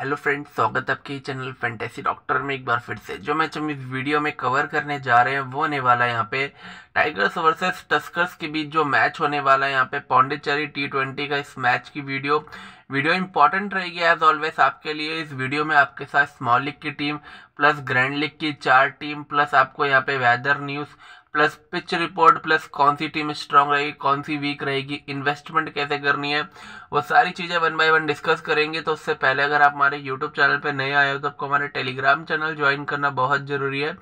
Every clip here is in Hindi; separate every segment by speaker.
Speaker 1: हेलो फ्रेंड स्वागत है आपके चैनल फैंटेसी डॉक्टर में एक बार फिर से जो मैच हम इस वीडियो में कवर करने जा रहे हैं वो होने वाला है यहाँ पे टाइगर्स वर्सेस टस्कर्स के बीच जो मैच होने वाला है यहाँ पे पौंडेचेरी टी ट्वेंटी का इस मैच की वीडियो वीडियो इंपॉर्टेंट रहेगी एज ऑलवेज आपके लिए इस वीडियो में आपके साथ स्मॉल लीग की टीम प्लस ग्रैंड लीग की चार टीम प्लस आपको यहाँ पे weather news plus pitch report plus कौन सी टीम स्ट्रांग रहेगी कौन सी वीक रहेगी इन्वेस्टमेंट कैसे करनी है वो सारी चीज़ें वन बाय वन डिस्कस करेंगे तो उससे पहले अगर आप हमारे यूट्यूब चैनल पर नए आए हो तो आपको हमारे टेलीग्राम चैनल ज्वाइन करना बहुत ज़रूरी है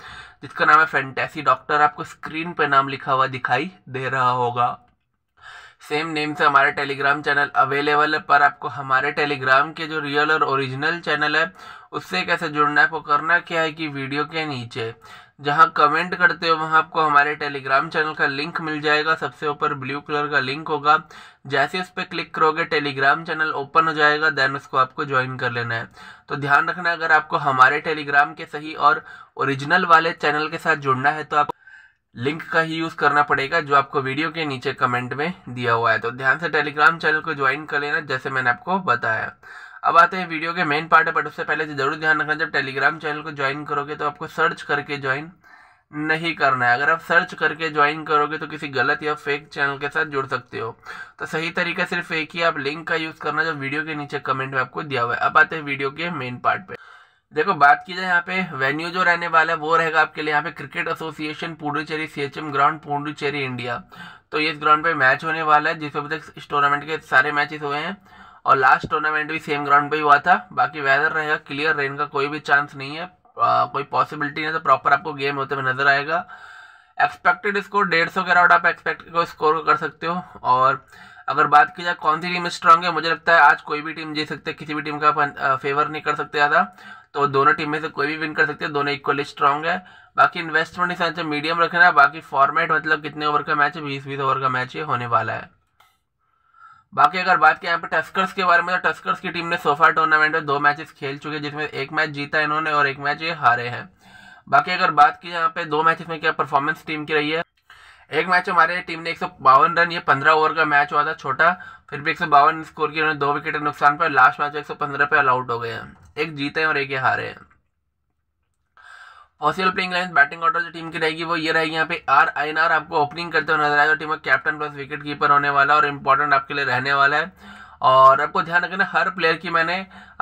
Speaker 1: जिसका नाम है फैंटेसी डॉक्टर आपको स्क्रीन पर नाम लिखा हुआ दिखाई दे रहा होगा सेम नेम से हमारा टेलीग्राम चैनल अवेलेबल है पर आपको हमारे टेलीग्राम के जो रियल और ओरिजिनल चैनल है उससे कैसे जुड़ना है आपको करना क्या है कि वीडियो के नीचे जहाँ कमेंट करते हो वहाँ आपको हमारे टेलीग्राम चैनल का लिंक मिल जाएगा सबसे ऊपर ब्लू कलर का लिंक होगा जैसे उस पर क्लिक करोगे टेलीग्राम चैनल ओपन हो जाएगा देन उसको आपको ज्वाइन कर लेना है तो ध्यान रखना अगर आपको हमारे टेलीग्राम के सही और ओरिजिनल वाले चैनल के साथ जुड़ना है तो आप लिंक का ही यूज़ करना पड़ेगा जो आपको वीडियो के नीचे कमेंट में दिया हुआ है तो ध्यान से टेलीग्राम चैनल को ज्वाइन कर लेना जैसे मैंने आपको बताया अब आते हैं वीडियो के मेन पार्ट बट उससे पहले जरूर ध्यान रखना जब टेलीग्राम चैनल को ज्वाइन करोगे तो आपको सर्च करके ज्वाइन नहीं करना है अगर आप सर्च करके ज्वाइन करोगे तो किसी गलत या फेक चैनल के साथ जुड़ सकते हो तो सही तरीका सिर्फ एक ही आप लिंक का यूज़ करना जो वीडियो के नीचे कमेंट में आपको दिया हुआ है अब आते हैं वीडियो के मेन पार्ट पे देखो बात की जाए यहाँ पे वेन्यू जो रहने वाला है वो रहेगा आपके लिए यहाँ पे cricket association Puducherry C ground Puducherry India तो ये इस ग्राउंड पे मैच होने वाला है जिस इस टूर्नामेंट के सारे मैचेस हुए हैं और लास्ट टूर्नामेंट भी सेम ग्राउंड पे ही हुआ था बाकी वेदर रहेगा क्लियर रेन का कोई भी चांस नहीं है आ, कोई पॉसिबिलिटी नहीं है तो प्रॉपर आपको गेम होते हुए नजर आएगा एक्सपेक्टेड स्कोर डेढ़ सौ के राउंड आप एक्सपेक्ट को स्कोर कर सकते हो और अगर बात की जाए कौन सी टीम स्ट्रांग है मुझे लगता है आज कोई भी टीम जीत सकते किसी भी टीम का फेवर नहीं कर सकते ज़्यादा तो दोनों टीम में से कोई भी विन कर सकते हैं दोनों इक्वली स्ट्रांग है बाकी इन्वेस्टमेंट इस मीडियम रखना है बाकी फॉर्मेट मतलब कितने ओवर का मैच है बीस बीस ओवर का मैच ये होने वाला है बाकी अगर बात की यहाँ पे टस्कर्स के बारे में तो टस्कर्स की टीम ने सोफा टूर्नामेंट में दो मैचेस खेल चुके हैं जिसमें एक मैच जीता इन्होंने और एक मैच ये हारे हैं बाकी अगर बात की यहाँ पे दो मैचेस में क्या परफॉर्मेंस टीम की रही है एक मैच हमारे टीम ने एक रन ये पंद्रह ओवर का मैच हुआ था छोटा फिर भी एक स्कोर किया उन्होंने दो विकेट के नुकसान पर लास्ट मैच एक सौ पे ऑल आउट हो गए हैं एक जीते हैं और एक ये हारे हैं official playing line batting order जो टीम की रहेगी वो ये रहेगी यहाँ पे आर आई एन आर आपको ओपनिंग करते हुए नजर आएगा टीम का कैप्टन प्लस विकेट कीपर होने वाला और इम्पोर्टेंट आपके लिए रहने वाला है और आपको ध्यान रखना हर प्लेयर की मैंने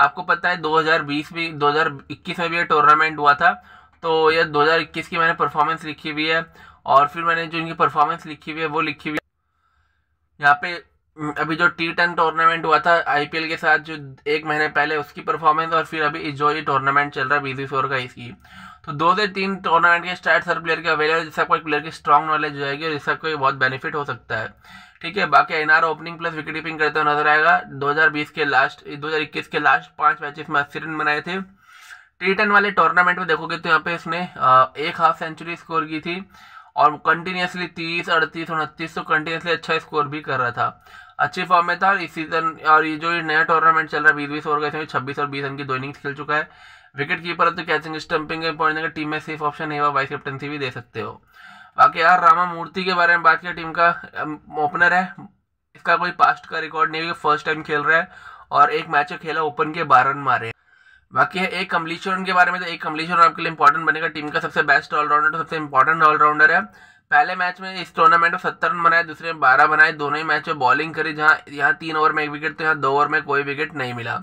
Speaker 1: आपको पता है 2020 भी 2021 में भी ये टूर्नामेंट हुआ था तो ये 2021 की मैंने परफॉर्मेंस लिखी हुई है और फिर मैंने जो इनकी परफॉर्मेंस लिखी हुई है वो लिखी हुई है यहाँ पे हम्म, अभी जो टी टेन टूर्नामेंट हुआ था आईपीएल के साथ जो एक महीने पहले उसकी परफॉर्मेंस और फिर अभी जो ये टूर्नामेंट चल रहा है बीजी फोर का इसकी तो दो से तीन टूर्नामेंट के स्टार्ट हर प्लेयर के अवेलेबल जिससे आपको एक प्लेयर की स्ट्रॉन्ग नॉलेज हो जाएगी और इससे आपको बहुत बेनिफिट हो सकता है ठीक है बाकी NR opening plus wicket keeping करते हुए नजर आएगा 2020 के लास्ट 2021 के लास्ट पांच मैचेस में अस्सी रन बनाए थे टी टेन वाले टूर्नामेंट में देखोगे तो यहाँ पे इसने एक हाफ सेंचुरी स्कोर की थी और कंटिन्यूसली तीस अड़तीस उनतीस तो कंटिन्यूसली अच्छा स्कोर भी कर रहा था अच्छी फॉर्म में था और इस सीज़न और ये जो नया टूर्नामेंट चल रहा है बीस बीस ओवर का इसमें छब्बीस और बीस रन की दो इनिंग्स खेल चुका है विकेट कीपर है तो कैचिंग स्टंपिंग पॉइंट देगा टीम में सेफ ऑप्शन है वाइस कैप्टनसी भी दे सकते हो बाकी यार रामा मूर्ति के बारे में बात किया टीम का ओपनर है इसका कोई पास्ट का रिकॉर्ड नहीं है फर्स्ट टाइम खेल रहा है और एक मैच खेला ओपन के बारह रन मारे बाकी है एक कमलेश्वर के बारे में तो एक कमलेश्वर आपके लिए इंपॉर्टेंट बनेगा टीम का सबसे बेस्ट ऑलराउंडर तो सबसे इंपॉर्टेंट ऑलराउंडर है पहले मैच में इस टूर्नामेंट में सत्तर रन बनाए दूसरे में बारह बनाए दोनों ही मैच में बॉलिंग करी जहाँ यहाँ तीन ओवर में एक विकेट तो यहाँ दो ओवर में कोई विकेट नहीं मिला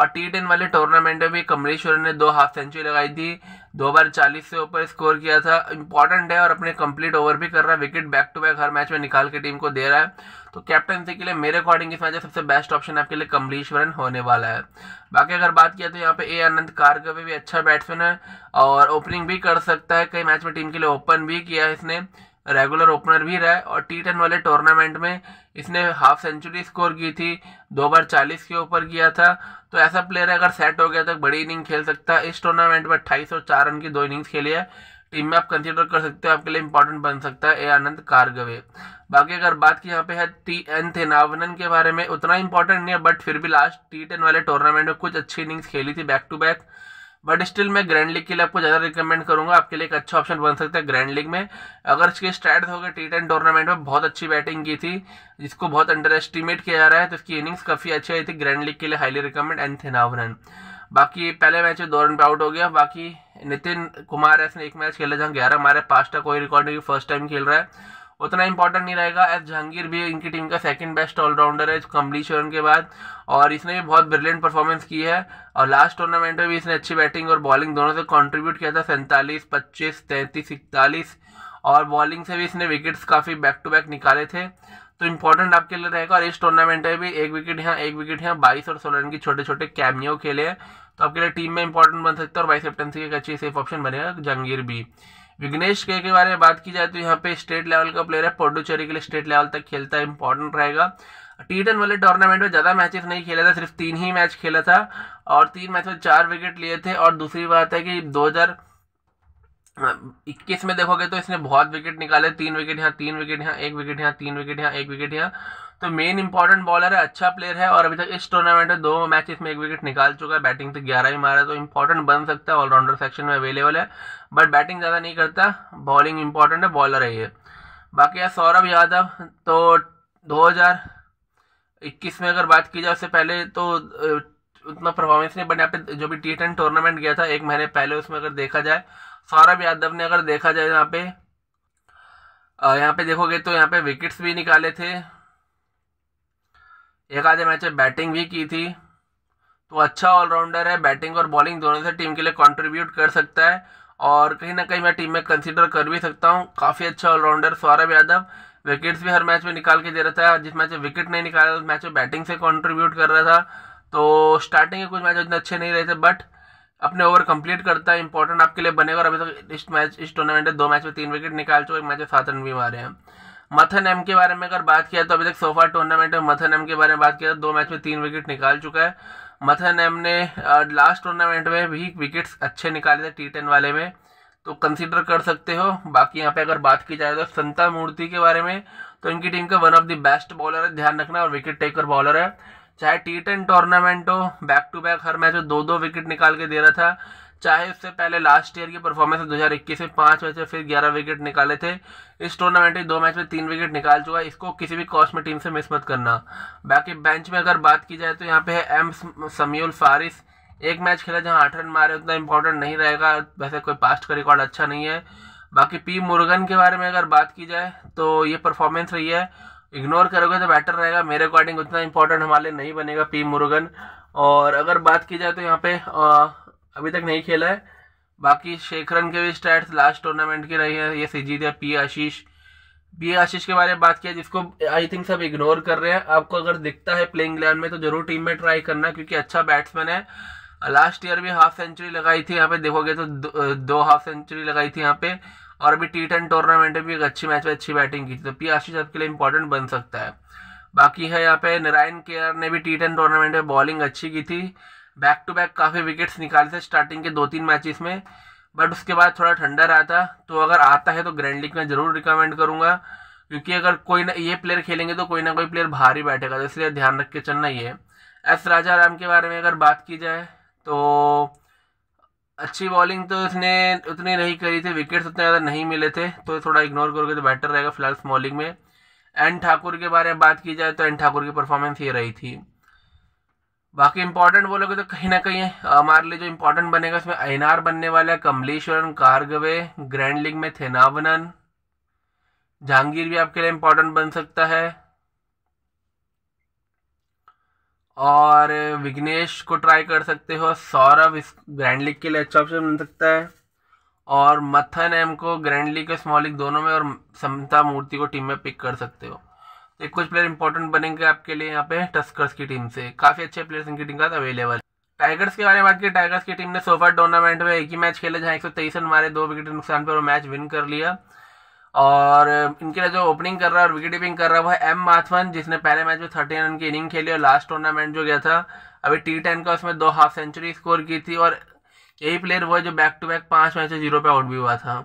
Speaker 1: और टी टेन वाले टूर्नामेंट में भी कमलेश्वरन ने दो हाफ सेंचुरी लगाई थी दो बार चालीस से ऊपर स्कोर किया था इंपॉर्टेंट है और अपने कंप्लीट ओवर भी कर रहा है विकेट बैक टू बैक हर मैच में निकाल के टीम को दे रहा है तो कैप्टनसी के लिए मेरे अकॉर्डिंग इस मैच सबसे बेस्ट ऑप्शन आपके लिए कमलेश्वरन होने वाला है बाकी अगर बात किया तो यहाँ पे ए अनंत कारगवे भी अच्छा बैट्समैन है और ओपनिंग भी कर सकता है कई मैच में टीम के लिए ओपन भी किया है इसने रेगुलर ओपनर भी रहा है और टी टेन वाले टूर्नामेंट में इसने हाफ सेंचुरी स्कोर की थी दो बार चालीस के ऊपर किया था तो ऐसा प्लेयर अगर सेट हो गया तो बड़ी इनिंग खेल सकता है इस टूर्नामेंट में अट्ठाईस और चार रन की दो इनिंग्स खेली है टीम में आप कंसिडर कर सकते हो आपके लिए इंपॉर्टेंट बन सकता है ए आनंद कारगवे बाकी अगर बात की यहाँ पे है टी एन थेनावनन के बारे में उतना इंपॉर्टेंट नहीं है बट फिर भी लास्ट टी टेन वाले टूर्नामेंट में कुछ अच्छी इनिंग्स खेली थी back to back but still मैं ग्रैंड लीग के लिए आपको ज़्यादा रिकमेंड करूँगा आपके लिए एक अच्छा ऑप्शन बन सकता है ग्रैंड लीग में अगर इसके स्टार्ट हो गए टी टेन टूर्नामेंट में बहुत अच्छी बैटिंग की थी जिसको बहुत अंडर एस्टिमेट किया जा रहा है तो इसकी इनिंग्स काफ़ी अच्छी आई थी ग्रैंड लीग के लिए हाईली रिकमेंड रन बाकी पहले मैच में दो रन पर आउट हो गया बाकी नितिन कुमार ऐसे एक मैच खेला जहाँ ग्यारह मारे पाँच का कोई रिकॉर्ड नहीं फर्स्ट टाइम खेल रहा है उतना इंपॉर्टेंट नहीं रहेगा एज जहांगीर भी इनकी टीम का सेकंड बेस्ट ऑलराउंडर है कमली शरण के बाद और इसने भी बहुत ब्रिलियंट परफॉर्मेंस की है और लास्ट टूर्नामेंट में भी इसने अच्छी बैटिंग और बॉलिंग दोनों से कॉन्ट्रीब्यूट किया था सैंतालीस पच्चीस तैंतीस इकतालीस और बॉलिंग से भी इसने विकेट्स काफ़ी बैक टू बैक निकाले थे तो इंपॉर्टेंट आपके लिए रहेगा और इस टूर्नामेंट में भी एक विकेट यहाँ एक विकेट यहाँ बाईस और सोलह रन की छोटे छोटे कैमियो खेले हैं तो आपके लिए टीम में इंपॉर्टेंट बन सकता है और वाइस कैप्टनसी एक अच्छी सेफ ऑप्शन बनेगा जहांगीर भी विघ्नेश के, बारे में बात की जाए तो यहाँ पे स्टेट लेवल का प्लेयर है पोडुचेरी के लिए स्टेट लेवल तक खेलता है इंपॉर्टेंट रहेगा टी टेन वाले टूर्नामेंट में ज़्यादा मैचेस नहीं खेला था सिर्फ तीन ही मैच खेला था और तीन मैच में चार विकेट लिए थे और दूसरी बात है कि हजार इक्कीस में देखोगे तो इसने बहुत विकेट निकाले तीन विकेट यहाँ तीन विकेट यहाँ एक विकेट यहाँ तीन विकेट यहाँ एक विकेट यहाँ तो मेन इंपॉर्टेंट बॉलर है अच्छा प्लेयर है और अभी तक इस टूर्नामेंट में दो मैच में एक विकेट निकाल चुका है बैटिंग तो ग्यारह ही मारा तो इंपॉर्टेंट बन सकता है ऑलराउंडर सेक्शन में अवेलेबल है बट बैटिंग ज़्यादा नहीं करता बॉलिंग इंपॉर्टेंट है बॉलर है ये बाकी है सौरभ यादव तो दो में अगर बात की जाए उससे पहले तो उतना परफॉर्मेंस नहीं बट यहाँ पे जो भी टी टूर्नामेंट गया था एक महीने पहले उसमें अगर देखा जाए सौरभ यादव ने अगर देखा जाए यहाँ पे यहाँ पे देखोगे तो यहाँ पे विकेट्स भी निकाले थे एक आधे मैच में बैटिंग भी की थी तो अच्छा ऑलराउंडर है बैटिंग और बॉलिंग दोनों से टीम के लिए कंट्रीब्यूट कर सकता है और कहीं ना कहीं मैं टीम में कंसिडर कर भी सकता हूँ काफ़ी अच्छा ऑलराउंडर सौरभ यादव विकेट्स भी हर मैच में निकाल के दे रहा था जिस मैच में विकेट नहीं निकाला उस मैच में बैटिंग से कॉन्ट्रीब्यूट कर रहा था तो स्टार्टिंग के कुछ मैच उतने अच्छे नहीं रहे थे बट अपने ओवर कंप्लीट करता है इंपॉर्टेंट आपके लिए बनेगा और अभी तक इस मैच इस टूर्नामेंट में दो मैच में तीन विकेट निकाल चुके एक मैच में सात रन भी मारे हैं मथन एम के बारे में अगर बात किया तो अभी तक सोफा टूर्नामेंट में मथन एम के बारे में बात किया तो दो मैच में तीन विकेट निकाल चुका है मथन एम ने लास्ट टूर्नामेंट में भी विकेट्स अच्छे निकाले थे टी टेन वाले में तो कंसिडर कर सकते हो बाकी यहाँ पे अगर बात की जाए तो संता मूर्ति के बारे में तो इनकी टीम का one of the best bowler है ध्यान रखना और विकेट टेकर बॉलर है चाहे टी टेन टूर्नामेंट हो बैक टू बैक हर मैच में दो दो विकेट निकाल के दे रहा था चाहे उससे पहले लास्ट ईयर की परफॉर्मेंस दो हज़ार इक्कीस में पाँच मैच में फिर ग्यारह विकेट निकाले थे इस टूर्नामेंट में दो मैच में तीन विकेट निकाल चुका है इसको किसी भी कॉस्ट में टीम से मिस मत करना बाकी बेंच में अगर बात की जाए तो यहाँ पे है एम समील फारिस एक मैच खेला जहाँ आठ रन मारे उतना इंपॉर्टेंट नहीं रहेगा वैसे कोई पास्ट का रिकॉर्ड अच्छा नहीं है बाकी पी मुर्गन के बारे में अगर बात की जाए तो ये परफॉर्मेंस रही है इग्नोर करोगे तो बेटर रहेगा मेरे अकॉर्डिंग उतना इंपॉर्टेंट हमारे लिए नहीं बनेगा पी मुरुगन और अगर बात की जाए तो यहाँ पे आ, अभी तक नहीं खेला है बाकी शेखरन के भी स्टैट्स लास्ट टूर्नामेंट की रही है ये सीजीत है पी आशीष पी आशीष के बारे में बात किया जिसको आई थिंक सब इग्नोर कर रहे हैं आपको अगर दिखता है प्लेइंग इलेवन में तो जरूर टीम में ट्राई करना क्योंकि अच्छा बैट्समैन है लास्ट ईयर भी हाफ सेंचुरी लगाई थी यहाँ पे देखोगे तो दो, दो हाफ सेंचुरी लगाई थी यहाँ पे और अभी टी टेन टूर्नामेंट में भी एक अच्छी मैच में अच्छी बैटिंग की थी तो पी आशीष आपके लिए इंपॉर्टेंट बन सकता है बाकी है यहाँ पे नारायण केयर ने भी टी टेन टूर्नामेंट में बॉलिंग अच्छी की थी बैक टू बैक काफ़ी विकेट्स निकाले थे स्टार्टिंग के दो तीन मैचेस में बट उसके बाद थोड़ा ठंडा रहा था तो अगर आता है तो ग्रैंड लीग में ज़रूर रिकमेंड करूँगा क्योंकि अगर कोई ना ये प्लेयर खेलेंगे तो कोई ना कोई प्लेयर बाहर ही बैठेगा तो इसलिए ध्यान रख के चलना ही है एस राजा राम के बारे में अगर बात की जाए तो अच्छी बॉलिंग तो इसने उतनी नहीं करी थी विकेट्स उतने ज़्यादा नहीं मिले थे तो थोड़ा इग्नोर करोगे तो बेटर रहेगा फिलहाल स्मॉलिंग में एन ठाकुर के बारे में बात की जाए तो एन ठाकुर की परफॉर्मेंस ये रही थी बाकी इंपॉर्टेंट बोलोगे तो कहीं ना कहीं हमारे लिए जो इंपॉर्टेंट बनेगा उसमें एन बनने वाला है कमलेश्वरन कारगवे ग्रैंड लीग में थेनावनन जहांगीर भी आपके लिए इंपॉर्टेंट बन सकता है और विघ्नेश को ट्राई कर सकते हो सौरभ इस ग्रैंड लीग के लिए अच्छा ऑप्शन बन सकता है और मथन एम को ग्रैंड लीग और स्मॉल लीग दोनों में और समता मूर्ति को टीम में पिक कर सकते हो तो कुछ प्लेयर इंपॉर्टेंट बनेंगे आपके लिए यहाँ पे टस्कर्स की टीम से काफ़ी अच्छे प्लेयर्स इनकी टीम का अवेलेबल टाइगर्स के बारे में बात की टाइगर्स की टीम ने सोफा टूर्नामेंट में एक ही मैच खेला जहाँ एक सौ तेईस रन मारे दो विकेट के नुकसान पर वो मैच विन कर लिया और इनके लिए जो ओपनिंग कर रहा है और विकेट कीपिंग कर रहा है वो एम माथवन जिसने पहले मैच में थर्टी रन की इनिंग खेली और लास्ट टूर्नामेंट जो गया था अभी टी टेन का उसमें दो हाफ सेंचुरी स्कोर की थी और यही प्लेयर वो है जो बैक टू बैक पाँच मैच जीरो पे आउट भी हुआ था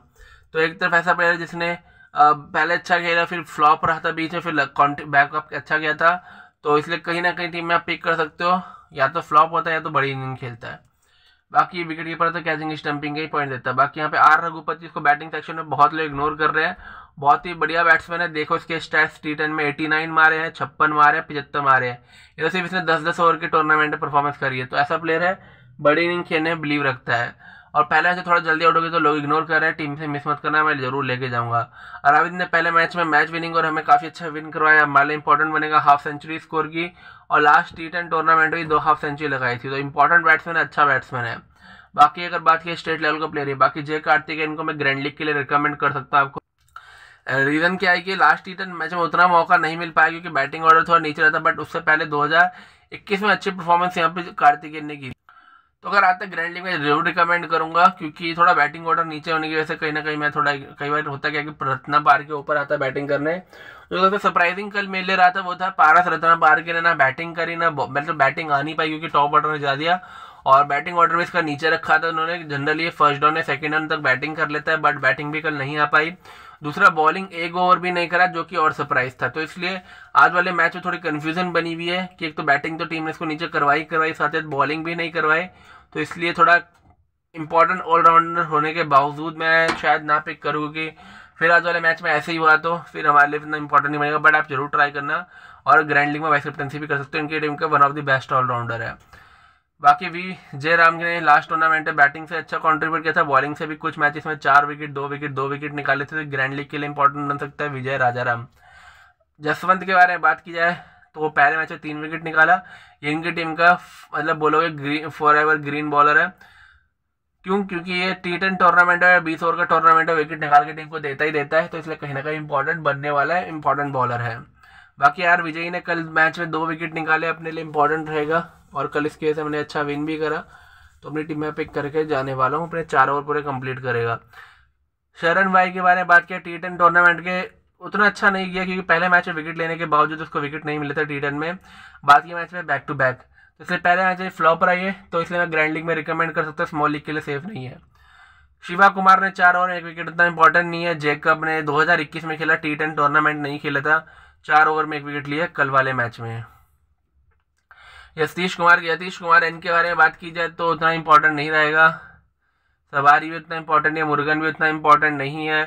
Speaker 1: तो एक तरफ ऐसा प्लेयर जिसने पहले अच्छा खेला फिर फ्लॉप रहा था बीच में फिर बैकअप अच्छा गया था तो इसलिए कहीं ना कहीं टीम में आप पिक कर सकते हो या तो फ्लॉप होता है या तो बड़ी इनिंग खेलता है बाकी विकेट कीपर तो कैचिंग स्टंपिंग के ही पॉइंट देता है बाकी यहाँ पे आर रघुपति इसको बैटिंग सेक्शन में बहुत लोग इग्नोर कर रहे हैं बहुत ही बढ़िया बैट्समैन है देखो इसके स्टैट्स टी टेन में नाइन मारे हैं छप्पन मारे हैं पिछहत्तर मारे हैं ये तो सिर्फ इसने दस दस ओवर के टूर्नामेंट में परफॉर्मेंस करी है तो ऐसा प्लेयर है बड़ी इनिंग खेलने बिलीव रखता है और पहले से थोड़ा जल्दी आउट होगी तो लोग इग्नोर कर रहे हैं टीम से मिस मत करना मैं जरूर लेके जाऊंगा और ने पहले मैच में मैच विनिंग और हमें काफ़ी अच्छा विन करवाया हमारे इंपॉर्टेंट बनेगा हाफ सेंचुरी स्कोर की और लास्ट टी टेन टूर्नामेंट में दो हाफ सेंचुरी लगाई थी तो इंपॉर्टेंट बैट्समैन अच्छा बैट्समैन है बाकी अगर बात की स्टेट लेवल का प्लेयर है बाकी जय कार्तिक इनको मैं ग्रैंड लीग के लिए रिकमेंड कर सकता हूँ आपको रीज़न क्या है कि लास्ट टी टेन मैच में उतना मौका नहीं मिल पाया क्योंकि बैटिंग ऑर्डर थोड़ा नीचे रहता बट उससे पहले दो इक्कीस में अच्छी परफॉर्मेंस यहाँ पे कार्तिकेन ने की तो अगर आता है ग्रैंड लीग में जरूर रिकमेंड करूंगा क्योंकि थोड़ा बैटिंग ऑर्डर नीचे होने की वजह से कहीं ना कहीं मैं थोड़ा कई बार होता क्या कि रत्ना पार के ऊपर आता बैटिंग करने जो सबसे सरप्राइजिंग कल मिल रहा था वो था पारस रत्ना पार के ने ना बैटिंग करी ना मतलब बैटिंग आ नहीं पाई क्योंकि टॉप ऑर्डर ने जा दिया और बैटिंग ऑर्डर भी इसका नीचे रखा था उन्होंने जनरली फर्स्ट डाउन या सेकेंड डाउन तक बैटिंग कर लेता है बट बैटिंग भी कल नहीं आ पाई दूसरा बॉलिंग एक ओवर भी नहीं करा जो कि और सरप्राइज था तो इसलिए आज वाले मैच में थोड़ी कन्फ्यूजन बनी हुई है कि एक तो बैटिंग तो टीम ने इसको नीचे करवाई करवाई साथ साथ बॉलिंग भी नहीं करवाई तो इसलिए थोड़ा इंपॉर्टेंट ऑलराउंडर होने के बावजूद मैं शायद ना पिक करूँ कि फिर आज वाले मैच में ऐसे ही हुआ तो फिर हमारे लिए इतना इंपॉर्टेंट नहीं बनेगा बट आप जरूर ट्राई करना और ग्रैंड लीग में वाइस कैप्टनसी भी कर सकते हो इनकी टीम का one of the best all rounder है बाकी भी जयराम ने लास्ट टूर्नामेंट है बैटिंग से अच्छा कंट्रीब्यूट किया था बॉलिंग से भी कुछ मैचेस में चार विकेट दो विकेट दो विकेट निकाले थे तो ग्रैंड लीग के लिए इंपॉर्टेंट बन सकता है विजय राजाराम जसवंत के बारे में बात की जाए तो वो पहले मैच में तीन विकेट निकाला ये इनकी टीम का मतलब बोलोगे green for evergreen bowler है क्यों क्योंकि ये टी टेन टूर्नामेंट है बीस ओवर का टूर्नामेंट है विकेट निकाल के टीम को देता ही देता है तो इसलिए कहीं ना कहीं इंपॉर्टेंट बनने वाला है इंपॉर्टेंट बॉलर है बाकी यार विजयी ने कल मैच में दो विकेट निकाले अपने लिए इंपॉर्टेंट रहेगा और कल इस केस हमने अच्छा विन भी करा तो अपनी टीम में पिक करके जाने वाला हूँ अपने चार ओवर पूरे कंप्लीट करेगा शरण भाई के बारे में बात किया टी टेन टूर्नामेंट के उतना अच्छा नहीं किया क्योंकि पहले मैच में विकेट लेने के बावजूद उसको विकेट नहीं मिले थे टी टेन में बाकी मैच में बैक टू बैक तो इसलिए पहले मैच में फ्लॉप पर आइए तो इसलिए मैं ग्रैंड लीग में रिकमेंड कर सकता हूँ स्मॉल लीग के लिए सेफ नहीं है शिवा कुमार ने चार ओवर में एक विकेट उतना इंपॉर्टेंट नहीं है जेकब ने इक्कीस में खेला टी टेन टूर्नामेंट नहीं खेला था चार ओवर में एक विकेट लिया कल वाले मैच में यतीश कुमार यतीश कुमार इनके बारे में बात की जाए तो उतना इंपॉर्टेंट नहीं रहेगा सवारी भी उतना इंपॉर्टेंट है मुर्गन भी उतना इंपॉर्टेंट नहीं है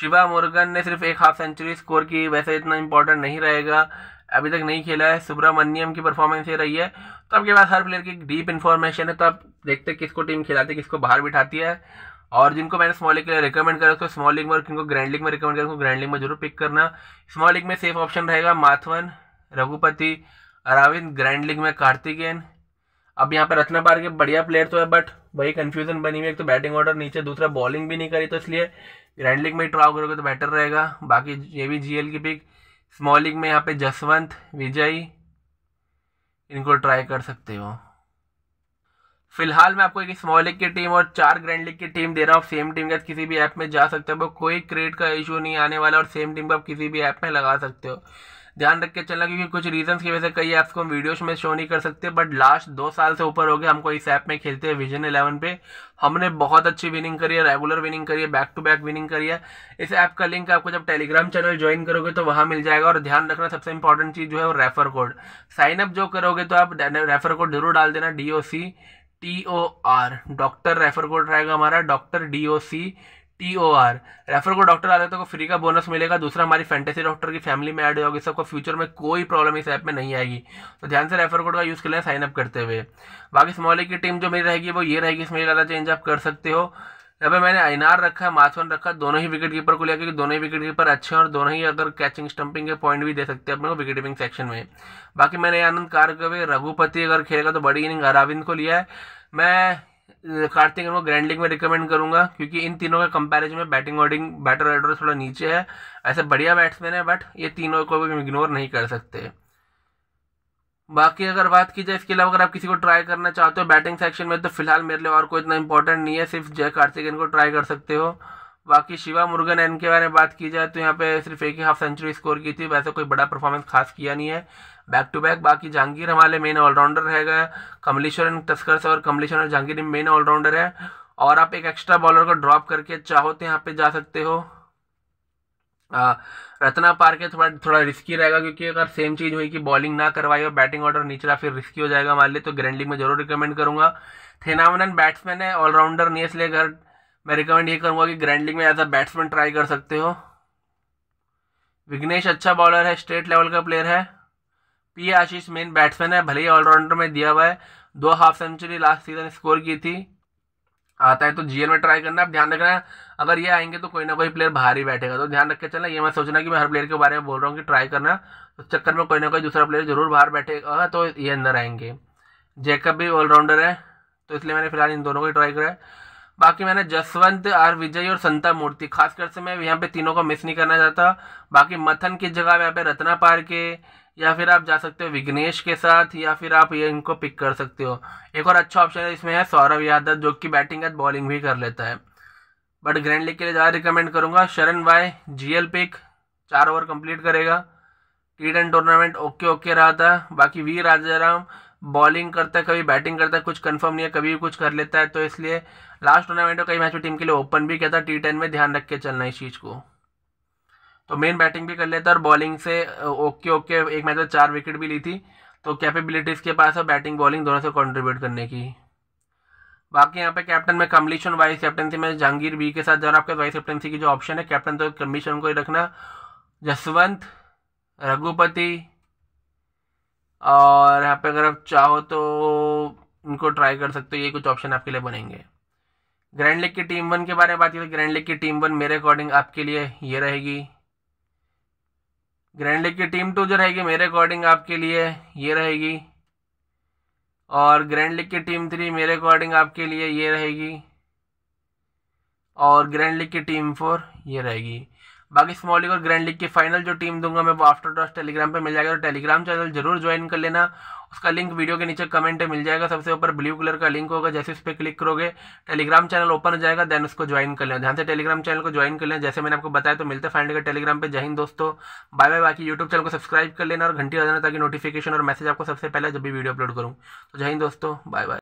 Speaker 1: शिवा मोर्गन ने सिर्फ एक हाफ सेंचुरी स्कोर की वैसे इतना इंपॉर्टेंट नहीं रहेगा अभी तक नहीं खेला है सुब्रमण्यम की परफॉर्मेंस ये रही है तो आपके पास हर प्लेयर की डीप इन्फॉर्मेशन है तो आप देखते हैं किसको टीम खिलाती है किसको बाहर बिठाती है और जिनको मैंने स्मॉल लीग के लिए रिकमेंड करा उसको स्मॉल लीग में और किनको ग्रैंड लीग में रिकमेंड करा उसको ग्रैंड लीग में जरूर पिक करना स्मॉल लीग में सेफ ऑप्शन रहेगा माथवन रघुपति अरविंद ग्रैंड लीग में कार्तिकेन अब यहाँ पे रत्ना पार के बढ़िया प्लेयर तो है बट वही कन्फ्यूजन बनी हुई एक तो बैटिंग ऑर्डर नीचे दूसरा बॉलिंग भी नहीं करी तो इसलिए ग्रैंड लीग में ही ट्राव करोगे तो बेटर रहेगा बाकी ये भी जीएल की पिक स्मॉल लीग में यहाँ पे जसवंत विजय इनको ट्राई कर सकते हो फिलहाल मैं आपको एक स्मॉल लीग की टीम और चार ग्रैंड लीग की टीम दे रहा हूँ सेम टीम के किसी भी ऐप में जा सकते हो कोई क्रेड का इशू नहीं आने वाला और सेम टीम को आप किसी भी ऐप में लगा सकते हो ध्यान रख के चलना क्योंकि कुछ रीजंस की वजह से कई ऐप्स को हम वीडियोस में शो नहीं कर सकते बट लास्ट दो साल से ऊपर हो गए हमको इस ऐप में खेलते हैं विजन इलेवन पे हमने बहुत अच्छी विनिंग करी है रेगुलर विनिंग करी है बैक टू बैक विनिंग करी है इस ऐप का लिंक आपको जब टेलीग्राम चैनल ज्वाइन करोगे तो वहाँ मिल जाएगा और ध्यान रखना सबसे इंपॉर्टेंट चीज़ जो है वो रेफर कोड साइनअप जो करोगे तो आप रेफर कोड जरूर डाल देना D O C T O R doctor refer code रहेगा हमारा doctor D O C T O R refer को डॉक्टर जाते को फ्री का बोनस मिलेगा दूसरा हमारी फैंटेसी डॉक्टर की फैमिली में ऐड होगी सबको फ्यूचर में कोई प्रॉब्लम इस ऐप में नहीं आएगी तो ध्यान से रेफर कोड का यूज़ कर लें साइन अप करते हुए बाकी स्मॉल की टीम जो मेरी रहेगी वो ये रहेगी इसमें ज़्यादा चेंज आप कर सकते हो यहाँ पे मैंने आईनार रखा माथवन रखा दोनों ही विकेट कीपर को लिया क्योंकि दोनों ही विकेट कीपर अच्छे हैं और दोनों ही अगर कैचिंग स्टंपिंग के पॉइंट भी दे सकते हैं अपने को विकेट कीपिंग सेक्शन में बाकी मैंने आनंद कारगवे रघुपति अगर खेलेगा तो बड़ी इनिंग अरविंद को लिया है मैं कार्तिक को ग्रैंड लीग में रिकमेंड करूंगा क्योंकि इन तीनों का कंपैरिजन में बैटिंग ऑर्डिंग बैटर ऑर्डर थोड़ा नीचे है ऐसे बढ़िया बैट्समैन है बट ये तीनों को भी इग्नोर नहीं कर सकते बाकी अगर बात की जाए इसके अलावा अगर आप किसी को ट्राई करना चाहते हो बैटिंग सेक्शन में तो फिलहाल मेरे लिए और कोई इतना इंपॉर्टेंट नहीं है सिर्फ जय कार्तिक को ट्राई कर सकते हो बाकी शिवा मुर्गन एन के बारे में बात की जाए तो यहाँ पे सिर्फ एक ही हाफ सेंचुरी स्कोर की थी वैसे कोई बड़ा परफॉर्मेंस खास किया नहीं है बैक टू बैक बाकी जहांगीर हमारे मेन ऑलराउंडर रहेगा कमलेश्वरन तस्कर और कमलेश्वरन जहांगीर मेन ऑलराउंडर है और आप एक एक्स्ट्रा बॉलर को ड्रॉप करके चाहो तो यहाँ पे जा सकते हो आ, रत्ना है थोड़ा थोड़ा रिस्की रहेगा क्योंकि अगर सेम चीज़ हुई कि बॉलिंग ना करवाई और बैटिंग ऑर्डर निचला फिर रिस्की हो जाएगा हमारे लिए तो ग्रैंड लीग में जरूर रिकमेंड करूंगा थेनावन बैट्समैन है ऑलराउंडर नहीं इसलिए घर मैं रिकमेंड ये करूँगा कि ग्रैंड लीग में एज अ बैट्समैन ट्राई कर सकते हो विघ्नेश अच्छा बॉलर है स्टेट लेवल का प्लेयर है पी आशीष मेन बैट्समैन है भले ही ऑलराउंडर में दिया हुआ है दो half century last season score की थी आता है तो जीएल में ट्राई करना आप ध्यान रखना अगर ये आएंगे तो कोई ना कोई प्लेयर बाहर ही बैठेगा तो ध्यान रख के चलना ये मैं सोचना कि मैं हर प्लेयर के बारे में बोल रहा हूँ कि ट्राई करना तो चक्कर में कोई ना कोई दूसरा प्लेयर जरूर बाहर बैठेगा तो ये अंदर आएंगे जैकब भी ऑलराउंडर है तो इसलिए मैंने फिलहाल इन दोनों को ट्राई करा है बाकी मैंने जसवंत आर विजय और संता मूर्ति खासकर से मैं यहाँ पे तीनों को मिस नहीं करना चाहता बाकी मथन की जगह यहाँ पे रत्ना पार के या फिर आप जा सकते हो विघ्नेश के साथ या फिर आप ये इनको पिक कर सकते हो एक और अच्छा ऑप्शन है इसमें है सौरभ यादव जो कि बैटिंग या बॉलिंग भी कर लेता है बट ग्रैंड लीग के लिए ज़्यादा रिकमेंड करूँगा शरण भाई जी पिक चार ओवर कंप्लीट करेगा टी टूर्नामेंट ओके ओके रहा था बाकी वी राजाराम बॉलिंग करता है कभी बैटिंग करता है कुछ कंफर्म नहीं है कभी भी कुछ कर लेता है तो इसलिए लास्ट टूर्नामेंट में कई मैच में टीम के लिए ओपन भी किया था टी टेन में ध्यान रख के चलना इस चीज़ को तो मेन बैटिंग भी कर लेता है और बॉलिंग से ओके ओके एक मैच में चार विकेट भी ली थी तो कैपेबिलिटीज़ के पास है बैटिंग बॉलिंग दोनों से कॉन्ट्रीब्यूट करने की बाकी यहाँ पे कैप्टन में कमलीशन वाइस कैप्टनसी में जहांगीर बी के साथ जा जब आपके वाइस कैप्टनसी की जो ऑप्शन है कैप्टन तो कमीशन को ही रखना जसवंत रघुपति और यहाँ पे अगर आप चाहो तो इनको ट्राई कर सकते हो ये कुछ ऑप्शन आपके लिए बनेंगे ग्रैंड लीग की टीम वन के बारे में बात की ग्रैंड तो लीग की टीम वन मेरे अकॉर्डिंग आपके लिए ये रहेगी ग्रैंड लीग की टीम टू जो रहेगी मेरे अकॉर्डिंग आपके लिए ये रहेगी और ग्रैंड लीग की टीम थ्री मेरे अकॉर्डिंग आपके लिए ये रहेगी और ग्रैंड लीग की टीम फोर ये रहेगी बाकी स्मॉल लीग और ग्रैंड लीग की फाइनल जो टीम दूंगा मैं वो आफ्टर टॉस टेलीग्राम पे मिल जाएगा तो टेलीग्राम चैनल जरूर ज्वाइन कर लेना उसका लिंक वीडियो के नीचे कमेंट में मिल जाएगा सबसे ऊपर ब्लू कलर का लिंक होगा जैसे उस पर क्लिक करोगे टेलीग्राम चैनल ओपन हो जाएगा देन उसको ज्वाइन कर लेना ध्यान से टेलीग्राम चैनल को ज्वाइन कर लेना जैसे मैंने आपको बताया तो मिलते फाइनल का टेलीग्राम पर जय दोस्तों बाय बाय बाकी यूट्यूब चैनल को सब्सक्राइब कर लेना और घंटी बजाना ताकि नोटिफिकेशन और मैसेज आपको सबसे पहले जब भी वीडियो अपलोड करूँ तो जय दोस्तों बाय बाय